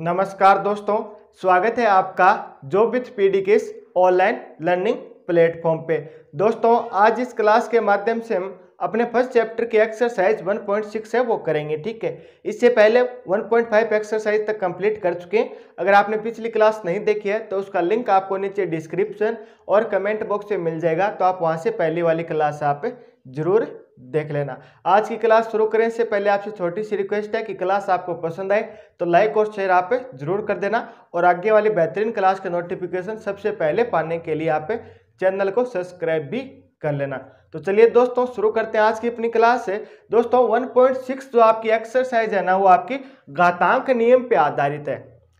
नमस्कार दोस्तों स्वागत है आपका जो विथ पीडी के ऑनलाइन लर्निंग प्लेटफॉर्म पे दोस्तों आज इस क्लास के माध्यम से हम अपने फर्स्ट चैप्टर की एक्सरसाइज 1.6 है वो करेंगे ठीक है इससे पहले 1.5 एक्सरसाइज तक कंप्लीट कर चुके हैं अगर आपने पिछली क्लास नहीं देखी है तो उसका लिंक आपको नीचे डिस्क्रिप्शन और कमेंट बॉक्स में मिल जाएगा तो आप वहाँ से पहली वाली क्लास आप जरूर देख लेना आज की क्लास शुरू करने से पहले आपसे छोटी सी रिक्वेस्ट है कि क्लास आपको पसंद आए तो लाइक और शेयर आप पे जरूर कर देना और आगे वाली बेहतरीन क्लास के नोटिफिकेशन सबसे पहले पाने के लिए आप चैनल को सब्सक्राइब भी कर लेना तो चलिए दोस्तों शुरू करते हैं आज की अपनी क्लास से दोस्तों 1.6 जो आपकी एक्सरसाइज है ना वो आपकी घातांक नियम पे आधारित है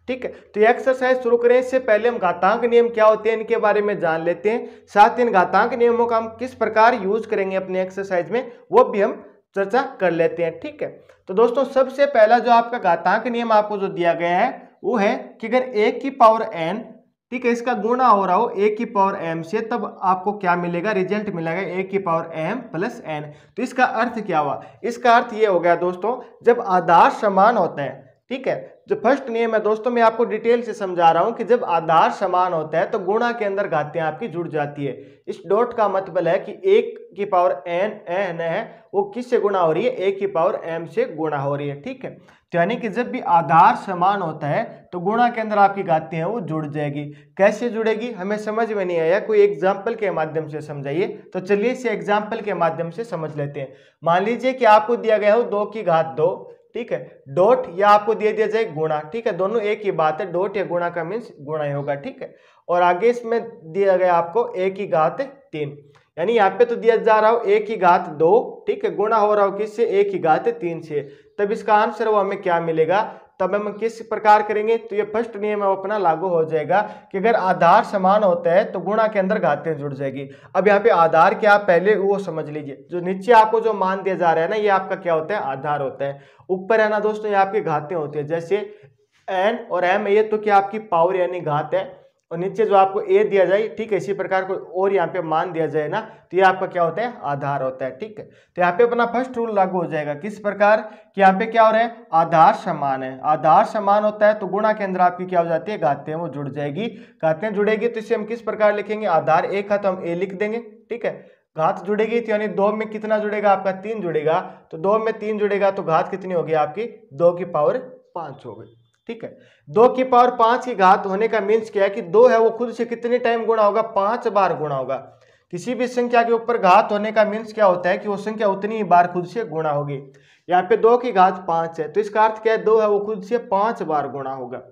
ठीक है तो एक्सरसाइज शुरू करें इससे पहले हम घातांक नियम क्या होते हैं इनके बारे में जान लेते हैं साथ ही इन घातांक नियमों का हम किस प्रकार यूज करेंगे अपने एक्सरसाइज में वो भी हम चर्चा कर लेते हैं ठीक है तो दोस्तों सबसे पहला जो आपका घातांक नियम आपको जो दिया गया है वो है कि अगर एक की पावर एन ठीक है इसका गुणा हो रहा हो ए की पावर एम से तब आपको क्या मिलेगा रिजल्ट मिलेगा ए की पावर एम प्लस एन तो इसका अर्थ क्या हुआ इसका अर्थ ये हो गया दोस्तों जब आधार समान होते हैं ठीक है जो फर्स्ट नियम है दोस्तों मैं आपको डिटेल से समझा रहा हूं कि जब आधार समान होता है तो गुणा के अंदर घातियां आपकी जुड़ जाती है इस डॉट का मतलब है कि एक की पावर एन एन है वो से गुणा हो रही है एक की पावर एम से गुणा हो रही है ठीक है तो यानी कि जब भी आधार समान होता है तो गुणा के अंदर आपकी हैं वो जुड़ जाएगी कैसे जुड़ेगी हमें समझ में नहीं आया कोई एग्जाम्पल के माध्यम से समझाइए तो चलिए इसे एग्जाम्पल के माध्यम से समझ लेते हैं मान लीजिए कि आपको दिया गया हो दो की घात दो ठीक है डॉट या आपको दे दिया जाए गुणा ठीक है दोनों एक ही बात है डॉट या गुणा का मीन्स गुणा ही होगा ठीक है और आगे इसमें दिया गया आपको एक ही घात तीन यानी यहाँ पे तो दिया जा रहा हो एक ही घात दो ठीक है गुणा हो रहा हो किससे एक ही घात तीन से तब इसका आंसर वो हमें क्या मिलेगा तब तो हम किस प्रकार करेंगे तो ये फर्स्ट नियम अपना लागू हो जाएगा कि अगर आधार समान होता है तो गुणा के अंदर घातें जुड़ जाएगी अब यहाँ पे आधार क्या पहले वो समझ लीजिए जो नीचे आपको जो मान दिया जा रहा है ना ये आपका क्या होता है आधार होता है ऊपर है ना दोस्तों ये आपकी घातें होती है जैसे एन और एम ये तो क्या आपकी पावर यानी घात है और नीचे जो आपको ए दिया जाए ठीक है इसी प्रकार कोई और यहाँ पे मान दिया जाए ना तो ये आपका क्या होता है आधार होता है ठीक है तो यहाँ पे अपना फर्स्ट रूल लागू हो जाएगा किस प्रकार कि यहाँ पे क्या हो रहा है आधार समान है आधार समान होता है तो गुणा के अंदर आपकी क्या हो जाती है घातें वो जुड़ जाएगी घातें जुड़ेगी तो इसे हम किस प्रकार लिखेंगे आधार ए का तो हम ए लिख देंगे ठीक है घात जुड़ेगी तो यानी दो में कितना जुड़ेगा आपका तीन जुड़ेगा तो दो में तीन जुड़ेगा तो घात कितनी होगी आपकी दो की पावर पाँच हो गई ठीक है दो की पावर पांच की घात होने का मीन्स क्या है कि दो है वो खुद से कितने टाइम गुणा होगा पांच बार गुणा होगा किसी भी संख्या के ऊपर घात होने का मीन्स क्या होता है कि वो संख्या उतनी ही बार खुद से गुणा होगी यहाँ पे दो की घात पांच है तो इसका अर्थ क्या है दो है वो खुद से पांच बार गुणा होगा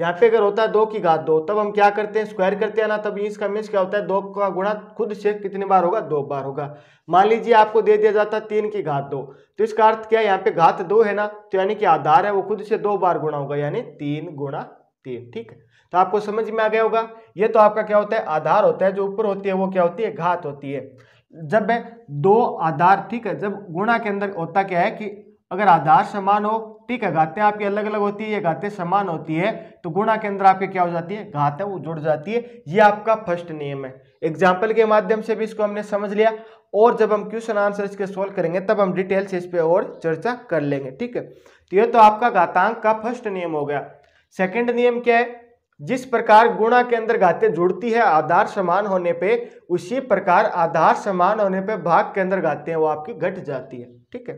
यहाँ पे अगर होता है दो की घात दो तब हम क्या करते हैं स्क्वायर करते हैं ना तब इसका मीन्स क्या होता है दो का गुणा खुद से कितने बार होगा दो बार होगा मान लीजिए आपको दे दिया जाता है तीन की घात दो तो इसका अर्थ क्या है यहाँ पे घात दो है ना तो यानी कि आधार है वो खुद से दो बार गुणा होगा यानी तीन गुणा तीन ठीक है तो आपको समझ में आ गया होगा ये तो आपका क्या होता है आधार होता है जो ऊपर होती है वो क्या होती है घात होती है जब है दो आधार ठीक है जब गुणा के अंदर होता क्या है कि अगर आधार समान हो ठीक है घातें आपकी अलग अलग होती है ये घातें समान होती है तो गुणा के अंदर आपके क्या हो जाती है घात है वो जुड़ जाती है ये आपका फर्स्ट नियम है एग्जाम्पल के माध्यम से भी इसको हमने समझ लिया और जब हम क्वेश्चन आंसर इसके सोल्व करेंगे तब हम डिटेल से इस पर और चर्चा कर लेंगे ठीक है तो ये तो आपका घातांक का फर्स्ट नियम हो गया सेकेंड नियम क्या है जिस प्रकार गुणा के अंदर घातें जुड़ती है आधार समान होने पे उसी प्रकार आधार समान होने पे भाग के अंदर घातें वो आपकी घट जाती है ठीक है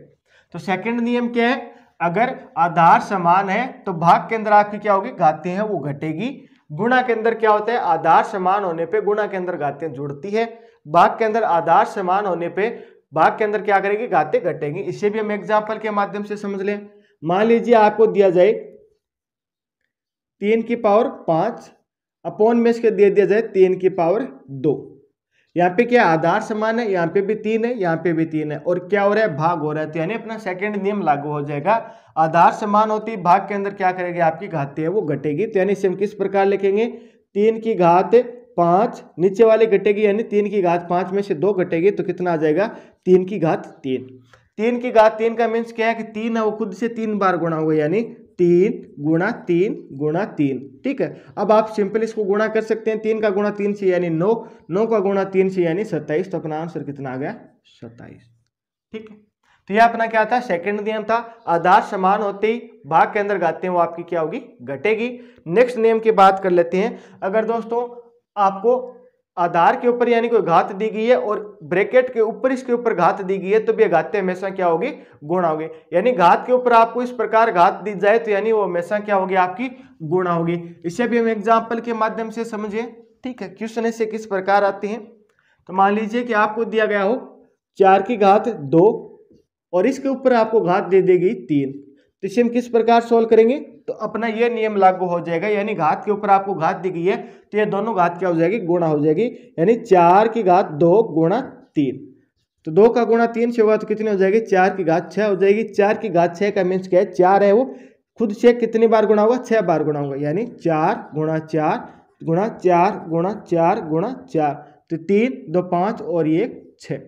तो सेकंड नियम क्या है अगर आधार समान है तो भाग के अंदर आपकी क्या होगी गाते हैं वो घटेगी गुणा के अंदर क्या होता है आधार समान होने पे गुणा के अंदर गाते जुड़ती है भाग के अंदर आधार समान होने पे भाग के अंदर क्या करेगी गाते घटेंगी इसे भी हम एग्जाम्पल के माध्यम से समझ लें मान लीजिए आपको दिया जाए तीन की पावर पांच अपॉन में इसके दे दिया जाए तीन की पावर दो यहाँ पे क्या आधार समान है यहाँ पे भी तीन है यहाँ पे भी तीन है और क्या हो रहा है भाग हो रहा है तो यानी अपना सेकंड नियम लागू हो जाएगा आधार समान होती भाग के अंदर क्या करेगी आपकी घाती है वो घटेगी तो यानी हम किस प्रकार लिखेंगे तीन की घात पांच नीचे वाले घटेगी यानी तीन की घात पांच में से दो घटेगी तो कितना आ जाएगा तीन की घात तीन तीन की घात तीन का मीन्स क्या है कि तीन है वो खुद से तीन बार गुणा हुआ यानी तीन गुणा तीन गुणा तीन ठीक है अब आप सिंपल इसको गुणा कर सकते हैं तीन का गुणा तीन से यानी नौ नौ का गुणा तीन से यानी सत्ताईस तो अपना आंसर कितना आ गया सत्ताईस ठीक है तो यह अपना क्या था सेकंड नियम था आधार समान होते ही भाग के अंदर गाते हैं वो आपकी क्या होगी घटेगी नेक्स्ट नियम की बात कर लेते हैं अगर दोस्तों आपको आधार के ऊपर यानी कोई घात दी गई है और ब्रैकेट के ऊपर इसके ऊपर घात दी गई है तो भी घाते हमेशा क्या होगी गुणा होगी यानी घात के ऊपर आपको इस प्रकार घात दी जाए तो यानी वो हमेशा क्या होगी आपकी गुणा होगी इसे भी हम एग्जाम्पल के माध्यम से समझें ठीक है क्वेश्चन ऐसे किस प्रकार आते हैं तो मान लीजिए कि आपको दिया गया हो चार की घात दो और इसके ऊपर आपको घात दे दी गई तीन तो इसे हम किस प्रकार सोल्व करेंगे तो अपना ये नियम लागू हो जाएगा यानी घात के ऊपर आपको घात दी गई है तो ये दोनों घात क्या हो जाएगी गुणा हो जाएगी यानी चार की घात दो गुणा तीन तो दो का गुणा तीन से होगा तो कितनी हो जाएगी चार की घात छः हो जाएगी चार की घात छः का मीन्स क्या है चार है वो खुद से कितनी बार गुणा होगा छः बार गुणा होगा यानी चार गुणा चार गुणा चार गुणा चार गुणा चार तो तीन दो पाँच और एक छः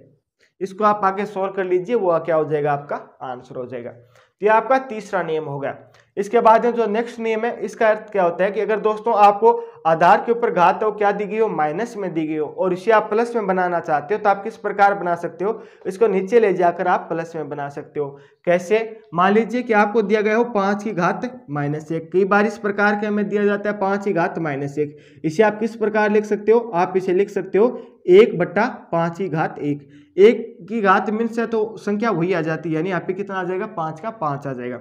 इसको आप आगे सॉल्व कर लीजिए वो क्या हो जाएगा आपका आंसर हो जाएगा तो ये आपका तीसरा नियम हो गया इसके बाद में जो नेक्स्ट नियम है इसका अर्थ क्या होता है कि अगर दोस्तों आपको आधार के ऊपर घात हो क्या दी गई हो माइनस में दी गई हो और इसे आप प्लस में बनाना चाहते हो तो आप किस प्रकार बना सकते हो इसको नीचे ले जाकर आप प्लस में बना सकते हो कैसे मान लीजिए कि आपको दिया गया हो पाँच की घात माइनस एक कई बार इस प्रकार के हमें दिया जाता है पाँच की घात माइनस एक इसे आप किस प्रकार लिख सकते हो आप इसे लिख सकते हो एक बट्टा पाँच की घात एक एक की घात मीन्स है तो संख्या वही आ जाती है यानी यहाँ पे कितना आ जाएगा पाँच का पाँच आ जाएगा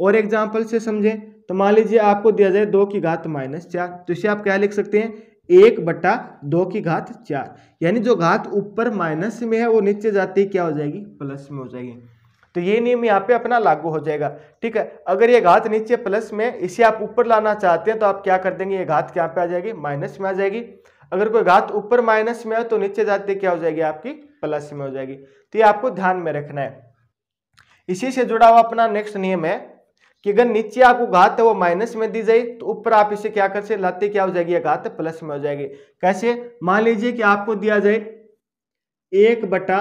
और एग्जाम्पल से समझें तो मान लीजिए आपको दिया जाए दो की घात माइनस चार तो इसे आप क्या लिख सकते हैं एक बट्टा दो की घात चार यानी जो घात ऊपर माइनस में है वो नीचे जाती क्या हो जाएगी प्लस में हो जाएगी तो ये नियम यहाँ पे अपना लागू हो जाएगा ठीक है अगर ये घात नीचे प्लस में इसे आप ऊपर लाना चाहते हैं तो आप क्या कर देंगे ये घात क्या पे आ जाएगी माइनस में आ जाएगी अगर कोई घात ऊपर माइनस में है तो नीचे जाते क्या हो जाएगी आपकी प्लस में हो जाएगी तो ये आपको ध्यान में रखना है इसी से जुड़ा हुआ अपना नेक्स्ट नियम है कि अगर नीचे आपको घात है वो माइनस में दी जाए तो ऊपर आप इसे क्या कर से लाते क्या हो जाएगी घात प्लस में हो जाएगी कैसे मान लीजिए कि आपको दिया जाए एक बटा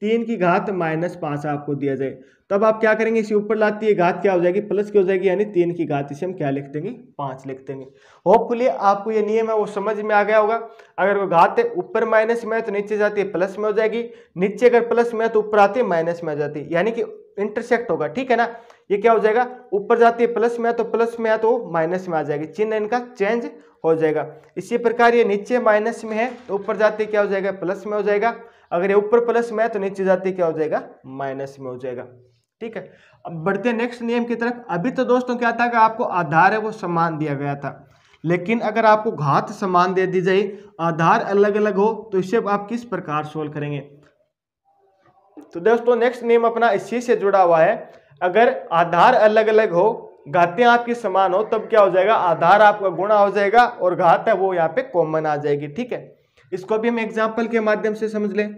तीन की घात माइनस पाँच आपको दिया जाए तब आप क्या करेंगे इसे ऊपर लाती है घात क्या हो जाएगी प्लस की हो जाएगी यानी तीन की घात इसे हम क्या लिख देंगे पाँच लिख देंगे होपफुली आपको ये नियम है वो समझ में आ गया होगा अगर वो घात है ऊपर माइनस में है तो नीचे जाती है प्लस में हो जाएगी नीचे अगर प्लस में है तो ऊपर आती है माइनस में आ जाती है यानी कि इंटरसेक्ट होगा ठीक है ना ये क्या हो जाएगा ऊपर जाती है प्लस में है तो प्लस में है तो माइनस में आ जाएगी चिन्ह इनका चेंज हो जाएगा इसी प्रकार ये नीचे माइनस में है तो ऊपर है क्या हो जाएगा प्लस में हो जाएगा अगर ये ऊपर प्लस में है तो नीचे जाते क्या हो जाएगा माइनस में हो जाएगा ठीक है अब बढ़ते नेक्स्ट नियम की तरफ अभी तो दोस्तों क्या था कि आपको आधार है वो समान दिया गया था लेकिन अगर आपको घात समान दे दी जाए आधार अलग अलग हो तो इसे आप किस प्रकार सोल्व करेंगे तो दोस्तों नेक्स्ट नियम अपना इसी से जुड़ा हुआ है अगर आधार अलग अलग हो घातें आपकी समान हो तब क्या हो जाएगा आधार आपका गुणा हो जाएगा और घात है वो यहाँ पे कॉमन आ जाएगी ठीक है इसको भी हम एग्जाम्पल के माध्यम से समझ लें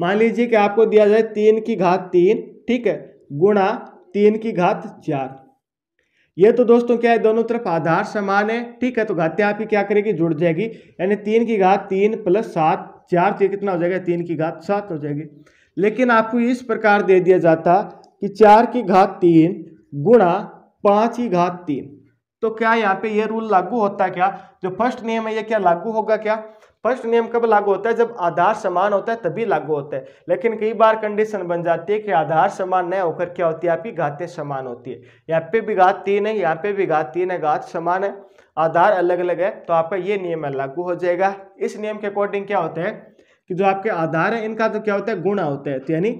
मान लीजिए कि आपको दिया जाए तीन की घात तीन ठीक है गुणा तीन की घात चार ये तो दोस्तों क्या है दोनों तरफ आधार समान है ठीक है तो घाते आपकी क्या करेगी जुड़ जाएगी यानी तीन की घात तीन प्लस सात चार से तो कितना हो जाएगा तीन की घात सात हो जाएगी लेकिन आपको इस प्रकार दे दिया जाता कि चार की घात तीन गुणा पाँच की घात तीन तो क्या यहाँ पे ये रूल लागू होता क्या जो फर्स्ट नियम है ये क्या लागू होगा क्या फर्स्ट नियम कब लागू होता है जब आधार समान होता है तभी लागू होता है लेकिन कई बार कंडीशन बन जाती है कि आधार समान न होकर क्या होती है आपकी घातें समान होती है यहाँ पे भी घात तीन है यहाँ पे भी घात तीन है घात समान है आधार अलग अलग है तो आपका ये नियम है लागू हो जाएगा इस नियम के अकॉर्डिंग क्या होता है कि जो आपके आधार है इनका तो क्या होता है गुणा होता है तो यानी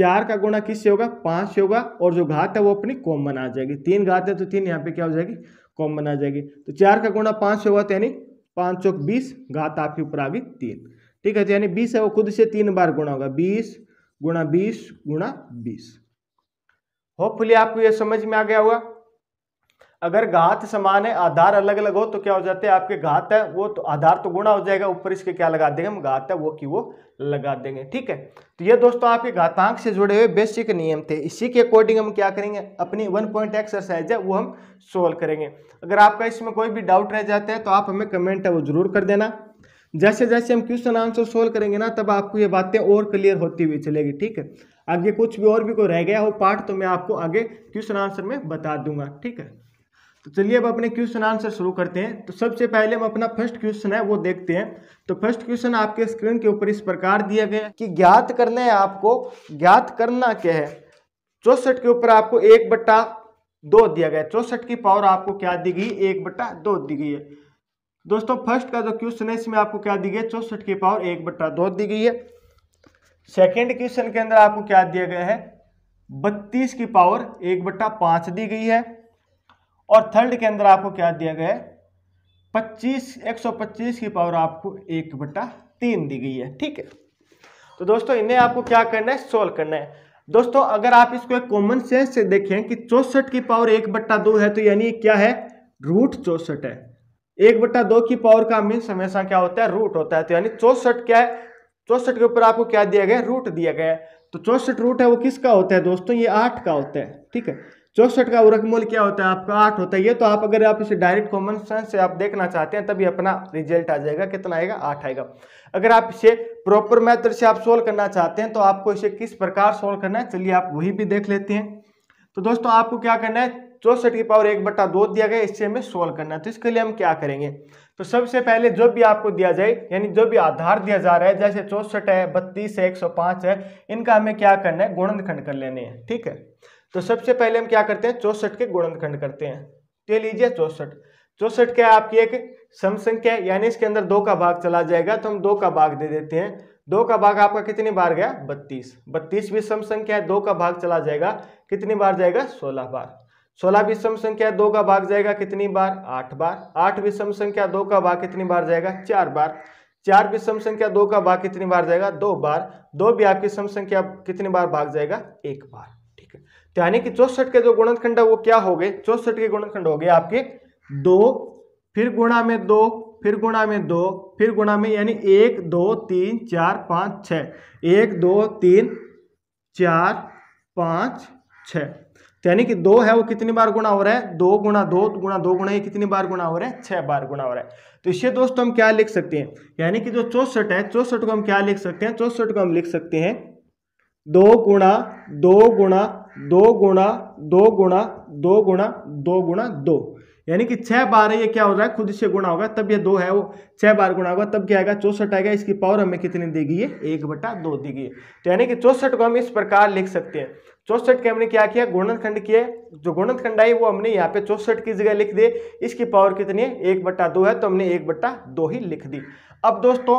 चार का गुणा किससे होगा पांच होगा और जो घात है वो अपनी कॉमन आ जाएगी तीन घात है तो तीन यहाँ पे क्या हो जाएगी कॉमन आ जाएगी तो चार का गुणा पांच होगा तो यानी पाँच चौक बीस घात आपकी ऊपर आ गई तीन ठीक है तो यानी बीस है वो खुद से तीन बार गुणा होगा बीस गुणा बीस गुणा बीस होपफुली आपको यह समझ में आ गया होगा अगर घात समान है आधार अलग अलग हो तो क्या हो जाते हैं आपके घात है वो तो आधार तो गुणा हो जाएगा ऊपर इसके क्या लगा देंगे हम घात है वो की वो लगा देंगे ठीक है तो ये दोस्तों आपके घातांक से जुड़े हुए बेसिक नियम थे इसी के अकॉर्डिंग हम क्या करेंगे अपनी वन पॉइंट एक्सरसाइज है वो हम सोल्व करेंगे अगर आपका इसमें कोई भी डाउट रह जाता है तो आप हमें कमेंट है वो जरूर कर देना जैसे जैसे हम क्वेश्चन आंसर सोल्व करेंगे ना तब आपको ये बातें और क्लियर होती हुई चलेगी ठीक है आगे कुछ भी और भी कोई रह गया हो पार्ट तो मैं आपको आगे क्वेश्चन आंसर में बता दूंगा ठीक है तो चलिए अब अपने क्वेश्चन आंसर शुरू करते हैं तो सबसे पहले हम अपना फर्स्ट क्वेश्चन है वो देखते हैं तो फर्स्ट क्वेश्चन आपके स्क्रीन के ऊपर इस प्रकार दिया गया कि ज्ञात करना है आपको ज्ञात करना क्या है चौसठ के ऊपर आपको एक बट्टा दो दिया गया चौसठ की पावर आपको क्या दी गई एक बट्टा दो दी गई है दोस्तों फर्स्ट का जो क्वेश्चन है इसमें आपको क्या दी गई है चौसठ की पावर एक बट्टा दो दी गई है सेकेंड क्वेश्चन के अंदर आपको क्या दिया गया है बत्तीस की पावर एक बट्टा पाँच दी गई है और थर्ड के अंदर आपको क्या दिया गया है पच्चीस एक सौ पच्चीस की पावर आपको एक बटा तीन दी गई है ठीक है तो दोस्तों इन्हें आपको क्या करना है सोल्व करना है दोस्तों अगर आप इसको एक कॉमन सेंस से देखें कि चौसठ की पावर एक बट्टा दो है तो यानी क्या है रूट चौसठ है एक बट्टा दो की पावर का मीन्स हमेशा क्या होता है रूट होता है तो यानी चौसठ क्या है चौसठ के ऊपर आपको क्या दिया गया है रूट दिया गया है तो चौसठ रूट है वो किसका होता है दोस्तों ये आठ का होता है ठीक है चौसठ का वर्गमूल क्या होता है आपका आठ होता है ये तो आप अगर आप इसे डायरेक्ट कॉमन सेंस से आप देखना चाहते हैं तभी अपना रिजल्ट आ जाएगा कितना आएगा आठ आएगा अगर आप इसे प्रॉपर मैथड से आप सोल्व करना चाहते हैं तो आपको इसे किस प्रकार सोल्व करना है चलिए आप वही भी देख लेते हैं तो दोस्तों आपको क्या करना है चौसठ की पावर एक बट्टा दो दिया गया इससे हमें सोल्व करना है तो इसके लिए हम क्या करेंगे तो सबसे पहले जो भी आपको दिया जाए यानी जो भी आधार दिया जा रहा है जैसे चौसठ है बत्तीस है एक है इनका हमें क्या करना है गुणनखंड कर लेने हैं ठीक है तो सबसे पहले हम क्या करते हैं चौसठ के गुणनखंड करते हैं तो लीजिए चौसठ चौसठ क्या है आपकी एक सम संख्या यानी इसके अंदर दो का भाग चला जाएगा तो हम दो का भाग दे देते हैं दो का भाग आपका कितनी बार गया बत्तीस बत्तीस भी सम संख्या है दो का भाग चला जाएगा कितनी बार जाएगा सोलह बार सोलह भी समसंख्या संख्या दो का भाग जाएगा कितनी बार आठ बार आठ भी समसंख्या संख्या दो का भाग कितनी बार जाएगा चार बार चार भी समसंख्या संख्या दो का भाग कितनी बार जाएगा दो बार दो भी आपकी सम संख्या कितनी बार भाग जाएगा एक बार यानी कि चौसठ के जो गुणनखंड है वो क्या हो गए चौसठ के गुणनखंड हो गए आपके दो फिर गुणा में दो फिर गुणा में दो फिर गुणा में यानी एक दो तीन चार पाँच छ एक दो तीन चार पाँच छ तो यानी कि दो है वो कितनी बार गुणा हो रहा है दो गुणा दो गुणा दो गुणा ये कितनी बार गुणा हो रहा है छह बार गुणा हो रहा है तो इसे दोस्तों हम क्या लिख सकते हैं यानी कि जो चौसठ है चौसठ को हम क्या लिख सकते हैं चौसठ को हम लिख सकते हैं दो गुणा दो गुणा दो गुणा दो गुणा दो गुणा दो गुणा दो यानी कि छह बार ये क्या हो रहा है खुद से गुणा होगा तब ये दो है वो छह बार गुणा होगा तब क्या आएगा चौसठ आएगा इसकी पावर हमें कितनी देगी ये एक बटा दो देगी तो यानी कि चौसठ को हम इस प्रकार लिख सकते हैं चौसठ के हमने क्या किया गुणनखंड किया जो गुणनखंड आई वो हमने यहाँ पे चौसठ की जगह लिख दी इसकी पावर कितनी है एक बट्टा दो है तो हमने एक बट्टा दो ही लिख दी अब दोस्तों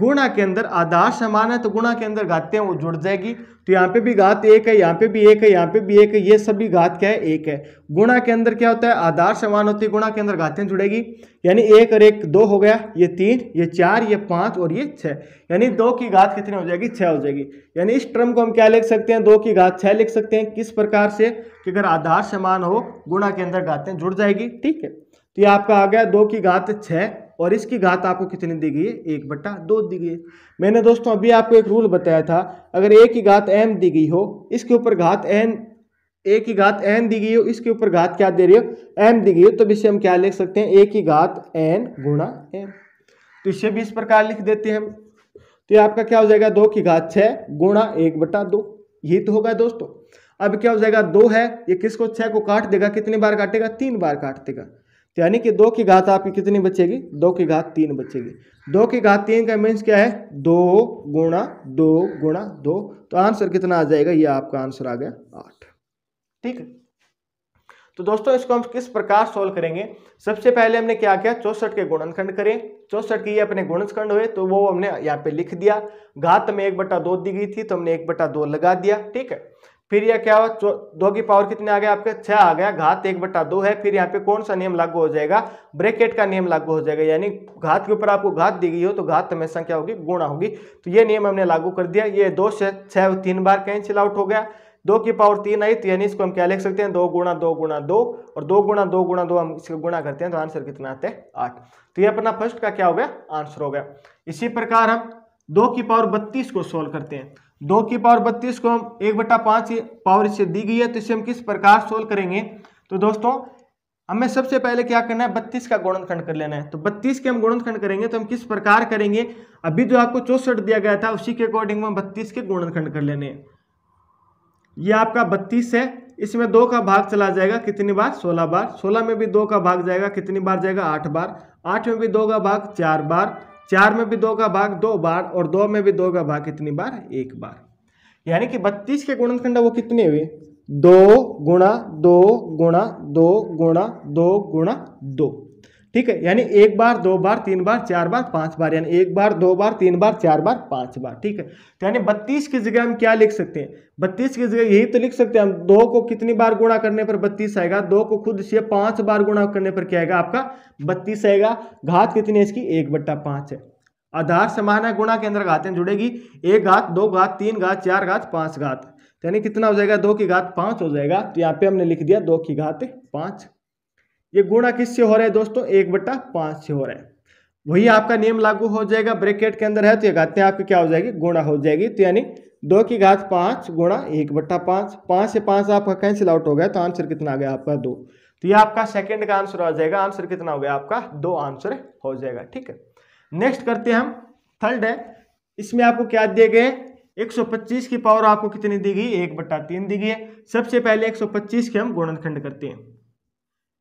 गुणा के अंदर आधार समान है तो गुणा के अंदर घातें वो जुड़ जाएगी तो यहाँ पे भी घात एक है यहाँ पे भी एक है यहाँ पे भी एक है ये सभी घात क्या है एक है गुणा के अंदर क्या होता है आधार समान होती है गुणा के अंदर घातें जुड़ेगी यानी एक और एक दो हो गया ये तीन ये चार ये पाँच और ये छः यानी दो की घात कितनी हो जाएगी छः हो जाएगी यानी इस ट्रम को हम क्या लिख सकते हैं दो की घात छः लिख सकते हैं किस प्रकार से कि अगर आधार समान हो गुणा के अंदर घातें जुड़ जाएगी ठीक है तो ये आपका आ गया दो की घात छः और इसकी घात आपको कितनी दी गई है एक बट्टा दो दी गई है मैंने दोस्तों अभी आपको एक रूल बताया था अगर ए की घात एम दी गई हो इसके ऊपर घात एन ए की घात एन दी गई हो इसके ऊपर घात क्या दे रही हो एम दी गई हो तो इसे हम क्या लिख सकते हैं ए की घात एन गुणा एम तो इसे भी इस प्रकार लिख देते हैं हम तो ये आपका क्या हो जाएगा दो की घात छः गुणा एक बटा दो ये तो होगा दोस्तों अब क्या हो जाएगा दो है ये किसको छः को काट देगा कितने बार काटेगा तीन बार काट देगा तो यानी कि दो की घात आपकी कितनी बचेगी दो की घात तीन बचेगी दो की घात तीन का मीन्स क्या है दो गुणा दो गुणा दो तो आंसर कितना आ जाएगा ये आपका आंसर आ गया आठ ठीक है तो दोस्तों इसको हम किस प्रकार सोल्व करेंगे सबसे पहले हमने क्या किया चौसठ के गुणनखंड करें चौसठ के ये अपने गुणनखंड हुए तो वो हमने यहाँ पे लिख दिया घात में एक बटा दो दी गई थी तो हमने एक बटा दो लगा दिया ठीक है फिर यह क्या हुआ दो की पावर कितने आ गया आपके छह आ गया घात एक बटा दो है फिर यहाँ पे कौन सा नियम लागू हो जाएगा ब्रैकेट का नियम लागू हो जाएगा यानी घात के ऊपर आपको घात दी गई हो तो घात हमेशा क्या होगी गुणा होगी तो ये नियम हमने लागू कर दिया ये दो से छह तीन बार कैंसिल आउट हो गया दो की पावर तीन आई तो यानी इसको हम क्या लिख सकते हैं दो गुणा दो गुणा दो और दो गुणा दो गुणा दो हम इसको गुणा करते हैं तो आंसर कितना आते हैं आठ तो ये अपना फर्स्ट का क्या हो गया आंसर हो गया इसी प्रकार हम दो की पावर बत्तीस को सोल्व करते हैं दो की पावर बत्तीस को हम एक बटा पाँच की पावर इससे दी गई है तो इसे हम किस प्रकार सोल्व करेंगे तो दोस्तों हमें सबसे पहले क्या करना है बत्तीस का गुणनखंड कर लेना है तो बत्तीस के हम गुणनखंड करेंगे तो हम किस प्रकार करेंगे अभी जो आपको चौसठ दिया गया था उसी के अकॉर्डिंग हम बत्तीस के गुणनखंड कर लेने ये आपका बत्तीस है इसमें दो का भाग चला जाएगा कितनी बार सोलह बार सोलह में भी दो का भाग जाएगा कितनी बार जाएगा आठ बार आठ में भी दो का भाग चार बार चार में भी दो का भाग दो बार और दो में भी दो का भाग कितनी बार एक बार यानी कि बत्तीस के गुणनखंड वो कितने हुए दो गुणा दो गुणा दो गुणा दो गुणा दो ठीक है यानी एक बार दो बार तीन बार चार बार पांच बार यानी एक बार दो बार तीन बार चार बार पांच बार ठीक है तो यानी बत्तीस की जगह हम क्या लिख सकते हैं बत्तीस की जगह यही तो लिख सकते हैं हम दो को कितनी बार गुणा करने पर बत्तीस आएगा दो को खुद से पांच बार गुणा करने पर क्या आएगा आपका बत्तीस आएगा घात कितनी है इसकी एक बट्टा पांच है आधार समान है गुणा के अंदर घातें जुड़ेगी एक घात दो घात तीन घात चार घात पांच घात तो यानी कितना हो जाएगा दो की घात पांच हो जाएगा तो यहाँ पे हमने लिख दिया दो की घात पांच ये गुणा किससे हो रहा है दोस्तों एक बट्टा पांच से हो रहा है वही आपका नियम लागू हो जाएगा ब्रेकेट के अंदर है तो ये घातें आपकी क्या हो जाएगी गुणा हो जाएगी तो यानी दो की घात पांच गुणा एक बट्टा पांच पांच से पांच आपका कैंसिल आउट हो गया तो आंसर कितना आ गया आपका दो तो ये आपका सेकंड का आंसर हो जाएगा आंसर कितना हो गया आपका दो आंसर हो जाएगा ठीक है नेक्स्ट करते हैं हम थर्ड है इसमें आपको क्या दिए गए 125 की पावर आपको कितनी दी गई एक बट्टा तीन दी गई है सबसे पहले 125 के हम गुणनखंड करते हैं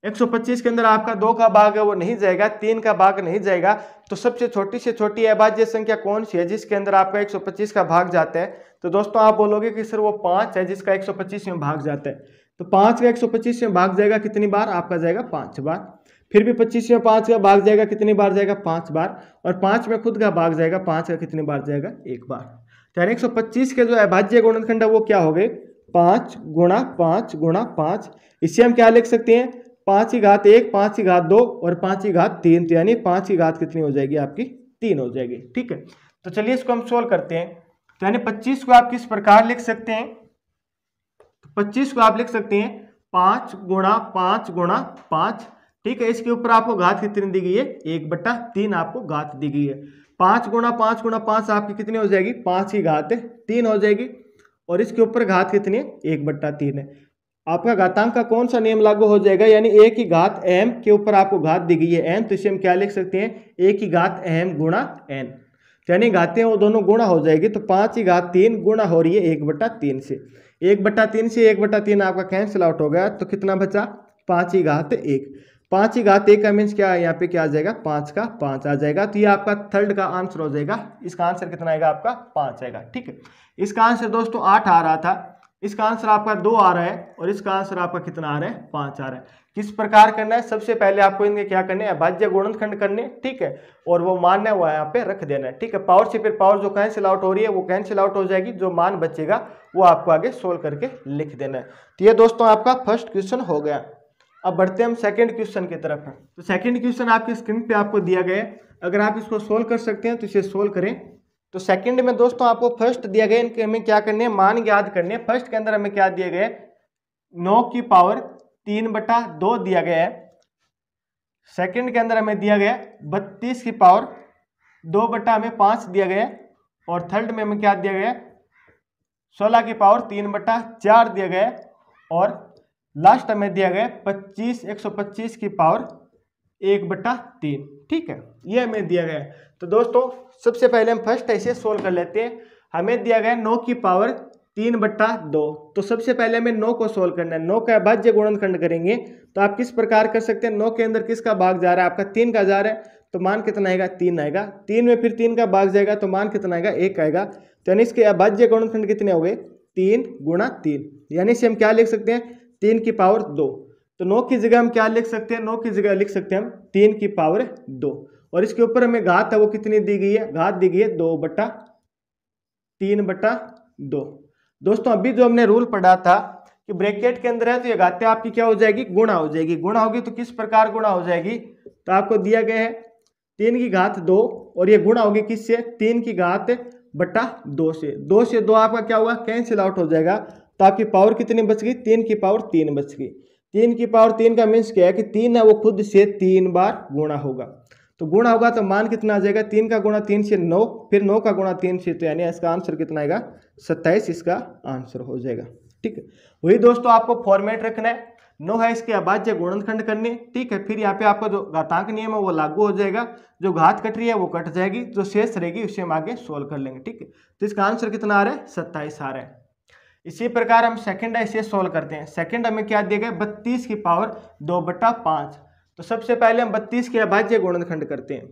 125 के अंदर आपका दो का भाग है वो नहीं जाएगा तीन का भाग नहीं जाएगा तो सबसे छोटी से छोटी अभाज्य संख्या कौन सी है जिसके अंदर आपका 125 का भाग जाता है तो दोस्तों आप बोलोगे कि सर वो पाँच है जिसका 125 में भाग जाता है तो पाँच का 125 में भाग जाएगा कितनी बार आपका जाएगा पाँच बार फिर भी पच्चीस में पाँच का भाग जाएगा कितनी बार जाएगा पाँच बार और पाँच में खुद का भाग जाएगा पाँच का कितनी बार जाएगा एक बार तो यानी एक के जो अभाज्य गुणनखंड है वो क्या हो गए पाँच गुणा पाँच गुणा पाँच इससे हम क्या लिख सकते हैं पाँच की घात एक पाँच की घात दो और पाँच की घात तीन तो यानी पाँच की घात कितनी हो जाएगी आपकी तीन हो जाएगी ठीक है तो चलिए इसको हम सोल्व करते हैं तो यानी पच्चीस को आप किस प्रकार लिख सकते हैं तो पच्चीस को आप लिख सकते हैं पाँच गुणा पाँच गुणा पाँच ठीक है इसके ऊपर आपको घात कितनी दी गई है एक बट्टा तीन आपको घात दी गई है पाँच गुणा पाँच गुणा पाँच आपकी कितनी हो जाएगी पाँच की घात तीन हो जाएगी और इसके ऊपर घात कितनी है एक बट्टा तीन है आपका घातांक का कौन सा नियम लागू हो जाएगा यानी एक ही घात एम के ऊपर आपको घात दी गई है एन तो इसे हम क्या लिख सकते हैं एक ही घात एम गुणा एन तो यानी घातें वो दोनों गुणा हो जाएगी तो पाँच ही घात तीन गुणा हो रही है एक बटा तीन से एक बटा तीन से एक बटा तीन आपका कैंसिल आउट हो गया तो कितना बचा पाँच ही घात एक पाँच ही घात एक का मीन्स क्या है यहाँ पे क्या आ जाएगा पाँच का पाँच आ जाएगा तो ये आपका थर्ड का आंसर हो जाएगा इसका आंसर कितना आएगा आपका पाँच आएगा ठीक है इसका आंसर दोस्तों आठ आ रहा था इसका आंसर आपका दो आ रहा है और इसका आंसर आपका कितना आ रहा है पांच आ रहा है किस प्रकार करना है सबसे पहले आपको इनके क्या करने हैं भाज्य गुणनखंड करने ठीक है और वो मान है वो यहाँ पे रख देना है ठीक है पावर से फिर पावर जो कैंसिल आउट हो रही है वो कैंसिल आउट हो जाएगी जो मान बचेगा वो आपको आगे सोल्व करके लिख देना है तो ये दोस्तों आपका फर्स्ट क्वेश्चन हो गया अब बढ़ते हम सेकेंड क्वेश्चन की तरफ तो सेकेंड क्वेश्चन आपके स्क्रीन पर आपको दिया गया है अगर आप इसको सोल्व कर सकते हैं तो इसे सोल्व करें तो सेकंड में दोस्तों आपको फर्स्ट दिया गया इनके हमें क्या करने मान याद करने फर्स्ट के अंदर हमें क्या दिया गया नौ की पावर तीन बटा दो दिया गया है सेकंड के अंदर हमें दिया गया बत्तीस की पावर दो बटा हमें पाँच दिया गया और थर्ड में हमें क्या दिया गया सोलह की पावर तीन बटा चार दिया गया और लास्ट हमें दिया गया पच्चीस एक सौ पच्चीस की पावर एक बटा तीन ठीक है ये हमें दिया गया तो दोस्तों सबसे पहले हम फर्स्ट ऐसे सोल्व कर लेते हैं हमें दिया गया है नौ की पावर तीन बट्टा दो तो सबसे पहले हमें नौ को सोल्व करना है नौ का अभाज्य गुणनखंड करेंगे तो आप किस प्रकार कर सकते हैं नौ के अंदर किसका भाग जा रहा है आपका तीन का जा रहा है तो मान कितना आएगा तीन आएगा तीन में फिर तीन का भाग जाएगा तो मान कितना आएगा एक आएगा तो यानी इसके अभाज्य गुणनखंड कितने हो गए तीन गुणा तीन यानी से हम क्या लिख सकते हैं तीन की पावर दो तो नौ की जगह हम क्या लिख सकते हैं नौ की जगह लिख सकते हैं हम तीन की पावर दो और इसके ऊपर हमें घात है वो कितनी दी गई है घात दी गई है दो बट्टा तीन बट्टा दो दोस्तों अभी जो हमने रूल पढ़ा था कि ब्रैकेट के अंदर है तो ये घाते आपकी क्या हो जाएगी गुणा हो जाएगी गुणा होगी तो किस प्रकार गुणा हो जाएगी तो आपको दिया गया है तीन की घात दो और ये गुणा होगी किस से तीन की घात बट्टा दो से दो से दो आपका क्या हुआ कैंसिल आउट हो जाएगा तो आपकी पावर कितनी बच गई तीन की पावर तीन बच गई तीन की पावर तीन का मीन्स क्या है कि तीन है वो खुद से तीन बार गुणा होगा तो गुणा होगा तो मान कितना आ जाएगा तीन का गुणा तीन से नौ फिर नौ का गुणा तीन से तो यानी इसका आंसर कितना आएगा सत्ताईस इसका आंसर हो जाएगा ठीक है वही दोस्तों आपको फॉर्मेट रखना है नौ है इसके अभाज्य गुणनखंड करने ठीक है फिर यहाँ पे आपका जो घातांक नियम है वो लागू हो जाएगा जो घात कट रही है वो कट जाएगी जो शेष रहेगी उसे हम आगे सोल्व कर लेंगे ठीक है तो इसका आंसर कितना आ रहा है सत्ताईस आ रहा है इसी प्रकार हम सेकंड है इसे सोल्व करते हैं सेकंड हमें क्या दिया गया बत्तीस की पावर दो बटा पाँच तो सबसे पहले हम बत्तीस के अभाज्य गुणनखंड करते हैं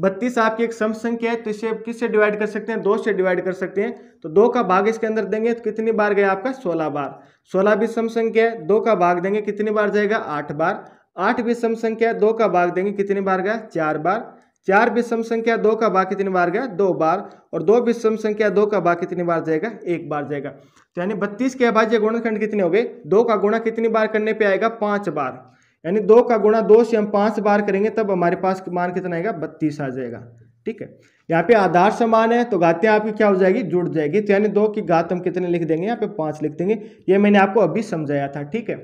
बत्तीस आपकी एक सम संख्या है तो इसे किससे डिवाइड कर सकते हैं दो से डिवाइड कर सकते हैं तो दो का भाग इसके अंदर देंगे तो कितनी बार गया आपका सोलह बार सोलह भी सम संख्या है दो का भाग देंगे कितनी बार जाएगा आठ बार आठ भी सम संख्या है दो का भाग देंगे कितनी बार गया चार बार चार भी सम संख्या दो का भाग कितनी बार गया दो बार और दो भी सम संख्या दो का भाग कितनी बार जाएगा एक बार जाएगा तो यानी बत्तीस के अभाज्य गुणनखंड कितने हो गए दो का गुणा कितनी बार करने पे आएगा पाँच बार यानी दो का गुणा दो से हम पांच बार करेंगे तब हमारे पास मान कितना आएगा बत्तीस आ जाएगा ठीक है यहाँ पे आधार समान है तो घातें आपकी क्या हो जाएगी जुड़ जाएगी तो यानी दो की घात हम कितने लिख देंगे यहाँ पे पांच लिख देंगे ये मैंने आपको अभी समझाया था ठीक है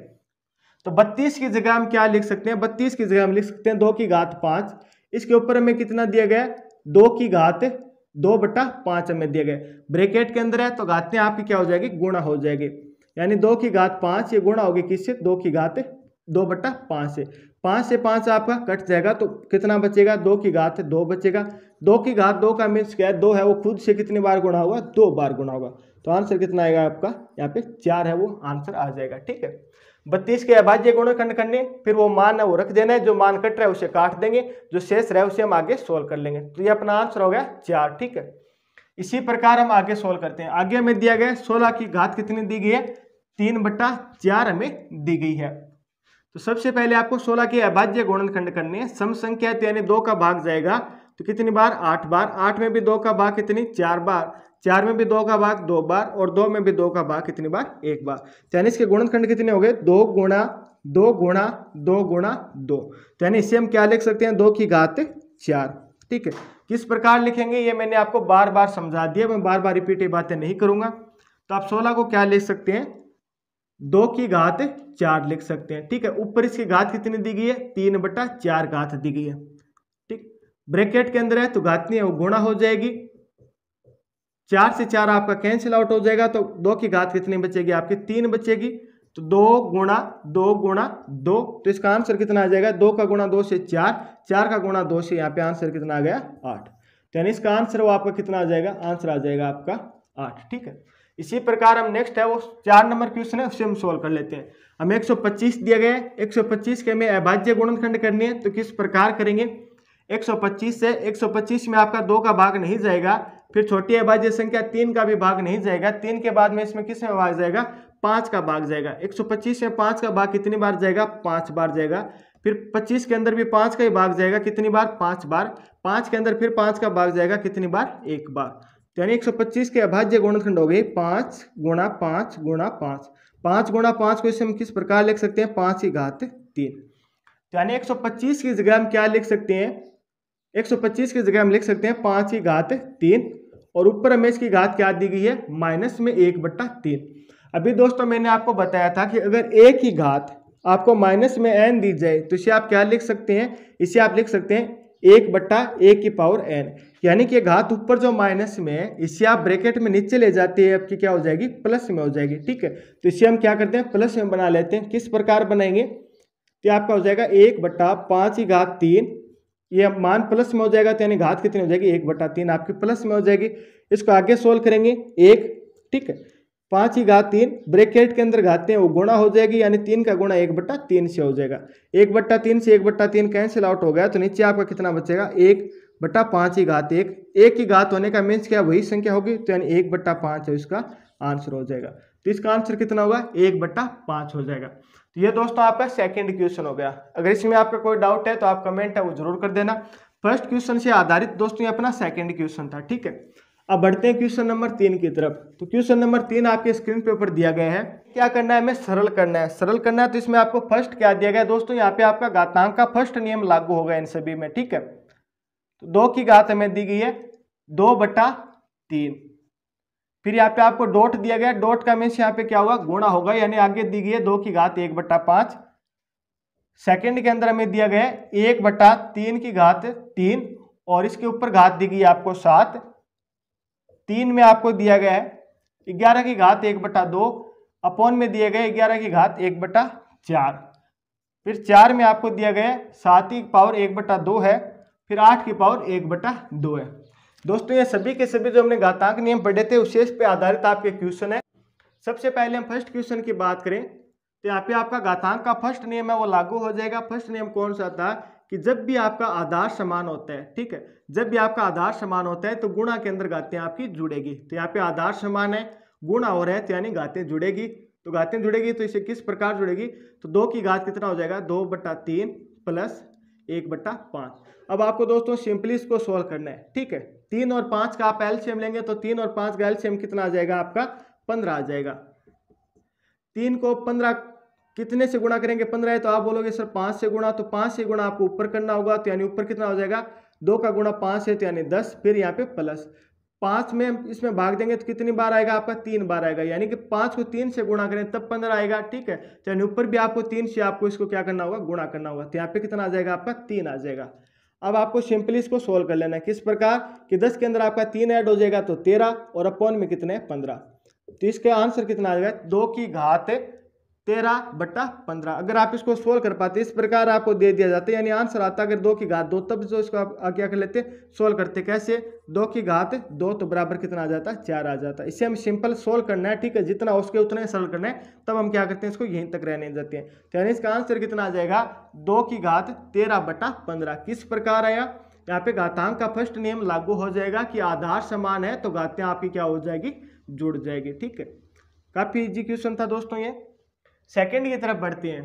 तो बत्तीस की जगह हम क्या लिख सकते हैं बत्तीस की जगह हम लिख सकते हैं दो की घात पाँच इसके ऊपर हमें कितना दिया गया दो की घात दो बटा पाँच हमें दिया गया ब्रेकेट के अंदर है तो हैं आपकी क्या हो जाएगी गुणा हो जाएगी यानी दो की घात पाँच ये गुणा होगी किससे दो की घात दो बट्टा पाँच से पाँच से पाँच आपका कट जाएगा तो कितना बचेगा दो की घात दो बचेगा दो की घात दो का मीन्स क्या है दो है वो खुद से कितनी बार गुणा होगा दो बार गुणा होगा तो आंसर कितना आएगा आपका यहाँ पे चार है वो आंसर आ जाएगा ठीक है बत्तीस के अभाज्य गुण खंड करने फिर वो मान है वो रख देना है जो मान कट रहा है उसे काट देंगे जो शेष रहा है उसे हम आगे सोल्व कर लेंगे तो ये अपना आंसर हो गया चार ठीक है इसी प्रकार हम आगे सोल्व करते हैं आगे हमें दिया गया सोलह की घात कितनी दी गई है तीन बट्टा चार हमें दी गई है तो सबसे पहले आपको सोलह के अभाज्य गुणनखंड करने हैं सम संख्या यानी दो का भाग जाएगा तो कितनी बार आठ बार आठ में भी दो का भाग कितनी चार बार चार में भी दो का भाग दो बार और दो में भी दो का भाग कितनी बार एक बार तो यानी इसके गुणनखंड कितने हो गए दो गुणा दो गुणा दो गुणा दो तो यानी इससे हम क्या लिख सकते हैं दो की घात चार ठीक है किस प्रकार लिखेंगे ये मैंने आपको बार बार समझा दिया मैं बार बार रिपीट ये बातें नहीं करूंगा तो आप सोलह को क्या लिख सकते हैं दो की घात चार लिख सकते हैं ठीक है ऊपर इसकी घात कितनी दी गई है तीन बटा चार घात दी गई है ठीक ब्रैकेट के अंदर है तो घात नहीं है वो गुणा हो जाएगी चार से चार आपका कैंसिल आउट हो जाएगा तो दो की घात कितनी बचेगी आपकी तीन बचेगी तो दो गुणा दो गुणा दो तो इसका आंसर कितना आ जाएगा दो का गुणा दो से चार चार का गुणा दो से यहाँ पे आंसर कितना आ गया आठ तो यानी इसका आंसर वो आपका कितना आ जाएगा आंसर आ जाएगा आपका आठ ठीक है इसी प्रकार हम नेक्स्ट है वो चार नंबर क्वेश्चन है उसे हम सोल्व कर लेते हैं हमें 125 दिया गया है 125 के हमें अभाज्य गुणनखंड करनी है तो किस प्रकार करेंगे 125 से 125 में आपका दो का भाग नहीं जाएगा फिर छोटी अभाज्य संख्या तीन का भी भाग नहीं जाएगा तीन के बाद में इसमें किस में भाग जाएगा पाँच का भाग जाएगा पच्चीस में पाँच का भाग कितनी बार जाएगा पाँच बार जाएगा फिर 25 के अंदर भी पाँच का ही भाग जाएगा कितनी बार पाँच बार पाँच के अंदर फिर पाँच का भाग जाएगा कितनी बार एक बार यानी 125 के अभाज्य गुणनखंड हो गए पाँच गुणा पाँच गुणा पाँच पाँच गुणा पाँच को इसे हम किस प्रकार लिख सकते हैं पाँच की घात तीन तो यानी 125 की जगह हम क्या लिख सकते हैं 125 सौ पच्चीस की जगह हम लिख सकते हैं पाँच की घात तीन और ऊपर हमें इसकी घात क्या दी गई है माइनस में एक बट्टा तीन अभी दोस्तों मैंने आपको बताया था कि अगर एक ही घात आपको माइनस में एन दी जाए तो इसे आप क्या लिख सकते हैं इसे आप लिख सकते हैं एक बट्टा ए की पावर एन यानी कि घात ऊपर जो माइनस में इसे आप ब्रैकेट में नीचे ले जाते हैं आपकी क्या हो जाएगी प्लस में हो जाएगी ठीक है तो इसे हम क्या करते हैं प्लस में बना लेते हैं किस प्रकार बनाएंगे तो आपका हो जाएगा एक बट्टा पाँच ही घात तीन ये मान प्लस में हो जाएगा तो यानी घात कितनी हो जाएगी एक बट्टा तीन आपकी प्लस में हो जाएगी इसको आगे सोल्व करेंगे एक ठीक है पाँच ही घात तीन ब्रेकेट के अंदर घाते हैं वो गुणा हो जाएगी यानी तीन का गुणा एक बट्टा तीन से हो जाएगा एक बट्टा तीन से एक बट्टा तीन कैंसिल आउट हो गया तो नीचे आपका कितना बचेगा एक बट्टा पाँच ही घात एक एक ही घात होने का मीन्स क्या वही संख्या होगी तो यानी एक बट्टा पाँच है इसका आंसर हो जाएगा तो इसका आंसर कितना होगा एक बट्टा पाँच हो जाएगा तो ये दोस्तों आपका सेकेंड क्वेश्चन हो गया अगर इसमें आपका कोई डाउट है तो आप कमेंट है वो जरूर कर देना फर्स्ट क्वेश्चन से आधारित दोस्तों ये अपना सेकेंड क्वेश्चन था ठीक है अब बढ़ते हैं क्वेश्चन नंबर तीन की तरफ तो क्वेश्चन नंबर तीन आपके स्क्रीन पे ऊपर दिया गया है क्या करना है हमें सरल करना है सरल करना है तो इसमें आपको फर्स्ट क्या दिया गया है दोस्तों यहाँ पे आपका घातांक का फर्स्ट नियम लागू होगा इन सभी में ठीक है तो दो की घात हमें दी गई है दो बटा तीन फिर यहाँ पे आपको डोट दिया गया डॉट का मीन्स यहाँ पे क्या होगा गुणा होगा यानी आगे दी गई है दो की घात एक बट्टा पांच सेकेंड के अंदर हमें दिया गया है एक बट्टा तीन की घात तीन और इसके ऊपर घात दी गई आपको सात तीन में आपको दिया गया है ग्यारह की घात एक बटा दो अपौन में दिया गया ग्यारह की घात एक बटा चार फिर चार में आपको दिया गया सात की पावर एक बटा दो है फिर आठ की पावर एक बटा दो है दोस्तों ये सभी के सभी जो हमने घातांक नियम पढ़े थे उसे पे आधारित आपके क्वेश्चन है सबसे पहले हम फर्स्ट क्वेश्चन की बात करें तो यहाँ पे आपका घातांक का फर्स्ट नियम है वो लागू हो जाएगा फर्स्ट नियम कौन सा था कि जब भी आपका आधार समान होता है ठीक है जब भी आपका आधार समान होता है तो गुणा के अंदर गातें आपकी जुड़ेगी तो यहाँ पे आधार समान है गुणा हो रहा है तो यानी गातें जुड़ेगी तो गातें जुड़ेगी तो इसे किस प्रकार जुड़ेगी तो दो की गात कितना हो जाएगा दो बट्टा तीन प्लस एक बट्टा पाँच अब आपको दोस्तों सिंपली इसको सोल्व करना है ठीक है तीन और पाँच का आप एलसीएम लेंगे तो तीन और पाँच का एलसीएम कितना आ जाएगा आपका पंद्रह आ जाएगा तीन को पंद्रह कितने से गुणा करेंगे पंद्रह है तो आप बोलोगे सर पाँच से गुणा तो पाँच से गुणा आपको ऊपर करना होगा तो यानी ऊपर कितना हो जाएगा दो का गुणा पाँच है तो यानी दस फिर यहाँ पे प्लस पाँच में इसमें भाग देंगे तो कितनी बार आएगा आपका तीन बार आएगा यानी कि पाँच को तीन से गुणा करें तब पंद्रह आएगा ठीक है तो यानी ऊपर भी आपको तीन से आपको इसको क्या करना होगा गुणा करना होगा तो यहाँ पे कितना आ जाएगा आपका तीन आ जाएगा अब आपको सिंपली इसको सोल्व कर लेना है किस प्रकार कि दस के अंदर आपका तीन ऐड हो जाएगा तो तेरह और अपौन में कितने पंद्रह तो इसका आंसर कितना आ जाएगा दो की घात तेरह बट्टा पंद्रह अगर आप इसको सोल्व कर पाते इस प्रकार आपको दे दिया जाता है यानी आंसर आता अगर दो की घात दो तब जो इसको आप क्या कर लेते सोल्व करते कैसे दो की घात दो तो बराबर कितना आ जाता है चार आ जाता है इसे हम सिंपल सोल्व करना है ठीक है जितना उसके उतना ही सरल करना है तब हम क्या करते हैं इसको यहीं तक रहने देते हैं तो यानी इसका आंसर कितना आ जाएगा दो की घात तेरह बट्टा पंद्रह किस प्रकार आया यहाँ पे घातांक का फर्स्ट नियम लागू हो जाएगा कि आधार समान है तो घातें आपकी क्या हो जाएगी जुड़ जाएगी ठीक है काफ़ी इजी क्वेश्चन था दोस्तों ये सेकेंड की तरफ बढ़ते हैं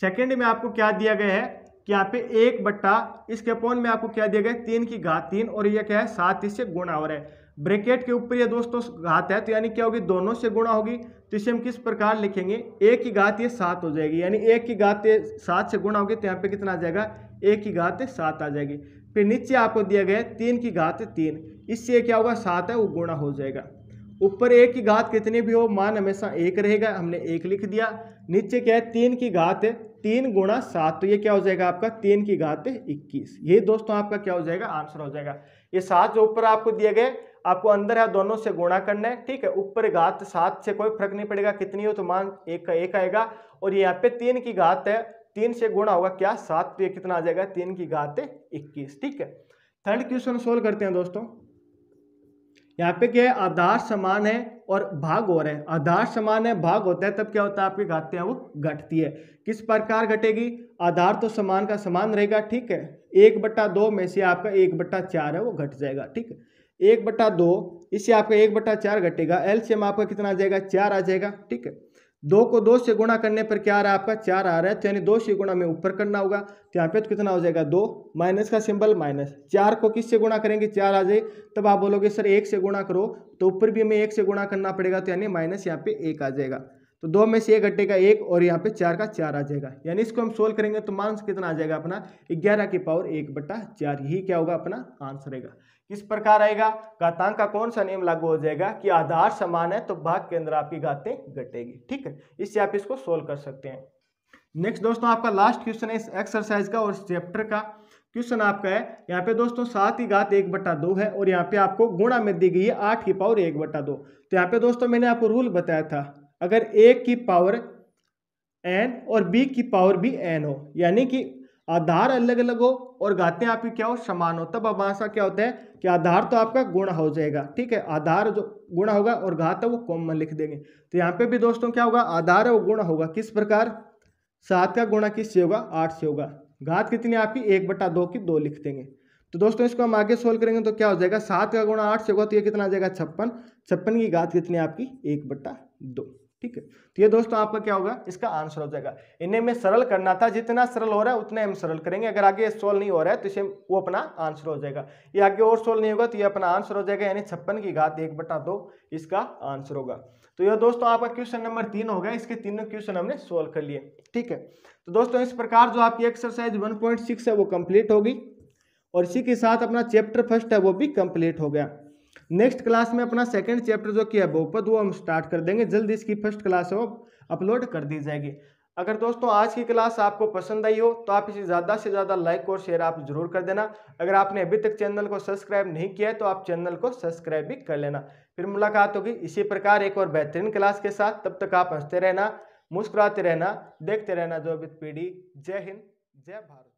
सेकेंड में आपको क्या दिया गया है कि यहाँ पे एक बट्टा इसके पौन में आपको क्या दिया गया है तीन की घात तीन और यह क्या है सात इससे गुणा हो रहा है ब्रेकेट के ऊपर ये दोस्तों घात है तो यानी क्या होगी दोनों से गुणा होगी तो इसे हम किस प्रकार लिखेंगे एक की घात ये सात हो जाएगी यानी एक की घात ये सात से गुणा होगी तो यहाँ पे कितना आ जाएगा एक की घात सात आ जाएगी फिर नीचे आपको दिया गया है तीन की घात तीन इससे क्या होगा सात है वो गुणा हो जाएगा ऊपर एक की घात कितनी भी हो मान हमेशा एक रहेगा हमने एक लिख दिया नीचे क्या है तीन की घात तीन गुणा सात तो ये क्या हो जाएगा आपका तीन की घात इक्कीस ये दोस्तों आपका क्या हो जाएगा आंसर हो जाएगा ये सात जो ऊपर आपको दिए गए आपको अंदर है दोनों से गुणा करना है ठीक है ऊपर घात सात से कोई फर्क नहीं पड़ेगा कितनी हो तो मान एक का एक आएगा और यहाँ पे तीन की घात है तीन से गुणा होगा क्या सात तो ये कितना आ जाएगा तीन की घात इक्कीस ठीक है थर्ड क्वेश्चन सोल्व करते हैं दोस्तों यहाँ पे क्या है आधार समान है और भाग हो रहे हैं आधार समान है भाग होता है तब क्या होता है आपकी घातियाँ वो घटती है किस प्रकार घटेगी आधार तो समान का समान रहेगा ठीक है एक बट्टा दो में से आपका एक बट्टा चार है वो घट जाएगा ठीक है एक बट्टा दो इससे आपका एक बट्टा चार घटेगा एल आपका कितना आ जाएगा चार आ जाएगा ठीक है दो को दो से गुणा करने पर क्या आ रहा है आपका चार आ रहा है तो यानी दो से गुणा में ऊपर करना होगा तो यहाँ पे तो कितना हो जाएगा दो माइनस का सिंबल माइनस चार को किस से गुणा करेंगे चार आ जाए तब आप बोलोगे सर एक से गुणा करो तो ऊपर भी हमें एक से गुणा करना पड़ेगा तो यानी माइनस यहाँ पे एक आ जाएगा तो दो में से एक घटेगा एक और यहाँ पे चार का चार आ जाएगा यानी इसको हम सोल्व करेंगे तो मान कितना आ जाएगा अपना ग्यारह की पावर एक बट्टा चार यही क्या होगा अपना आंसर रहेगा किस प्रकार आएगा घातांक का कौन सा नियम लागू हो जाएगा कि आधार समान है तो भाग के अंदर आपकी घातें घटेगी ठीक है इससे आप इसको सोल्व कर सकते हैं नेक्स्ट दोस्तों आपका लास्ट क्वेश्चन है इस एक्सरसाइज का और चैप्टर का क्वेश्चन आपका है यहाँ पे दोस्तों सात ही घात एक बट्टा दो है और यहाँ पे आपको गुणा में दी गई है आठ की पावर एक बट्टा दो तो यहाँ पे दोस्तों मैंने आपको रूल बताया था अगर एक की पावर एन और बी की पावर भी एन हो यानी कि आधार अलग अलग हो और घाते आपकी क्या हो समान हो तब अमाशा क्या होता है कि आधार तो आपका गुण हो जाएगा ठीक है आधार जो गुणा होगा और घात है वो कॉमन लिख देंगे तो यहाँ पे भी दोस्तों क्या होगा आधार है वो गुण होगा किस प्रकार सात का गुणा किस से होगा आठ से होगा घात कितनी आपकी एक बटा दो की दो लिख देंगे तो दोस्तों इसको हम आगे सोल्व करेंगे तो क्या हो जाएगा सात का गुणा आठ से होगा तो ये कितना आ जाएगा छप्पन छप्पन की घात कितनी आपकी एक बट्टा दो ठीक है तो ये दोस्तों आपका क्या होगा इसका आंसर हो जाएगा इन्हें में सरल करना था जितना सरल हो रहा है उतना हम सरल करेंगे अगर आगे सोल्व नहीं हो रहा है तो इसे वो अपना आंसर हो जाएगा ये आगे और सोल्व नहीं होगा तो ये अपना आंसर हो जाएगा यानी छप्पन की घात एक बटा दो इसका आंसर होगा तो यह दोस्तों आपका क्वेश्चन नंबर तीन होगा इसके तीनों क्वेश्चन हमने सोल्व कर लिए ठीक है तो दोस्तों इस प्रकार जो आपकी एक्सरसाइज वन है वो कंप्लीट होगी और इसी के साथ अपना चैप्टर फर्स्ट है वो भी कंप्लीट हो गया नेक्स्ट क्लास में अपना सेकेंड चैप्टर जो किया बहुपद वो हम स्टार्ट कर देंगे जल्द इसकी फर्स्ट क्लास वो अपलोड कर दी जाएगी अगर दोस्तों आज की क्लास आपको पसंद आई हो तो आप इसे ज़्यादा से ज़्यादा लाइक और शेयर आप जरूर कर देना अगर आपने अभी तक चैनल को सब्सक्राइब नहीं किया है तो आप चैनल को सब्सक्राइब भी कर लेना फिर मुलाकात होगी इसी प्रकार एक और बेहतरीन क्लास के साथ तब तक आप हंसते रहना मुस्कुराते रहना देखते रहना जो अभी पीढ़ी जय हिंद जय भारत